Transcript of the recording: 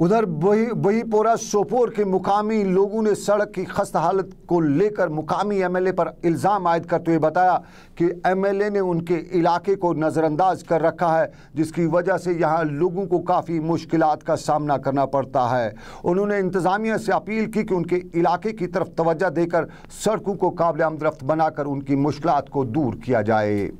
उधर बही बहीपोरा सोपोर के मुकामी लोगों ने सड़क की खस्ता हालत को लेकर मुकामी एमएलए पर इल्ज़ाम आयद करते हुए बताया कि एमएलए ने उनके इलाके को नज़रअंदाज कर रखा है जिसकी वजह से यहाँ लोगों को काफ़ी मुश्किल का सामना करना पड़ता है उन्होंने इंतज़ामिया से अपील की कि उनके इलाके की तरफ तोज्जा देकर सड़कों को काबिल आमदरफ्त बनाकर उनकी मुश्किल को दूर किया जाए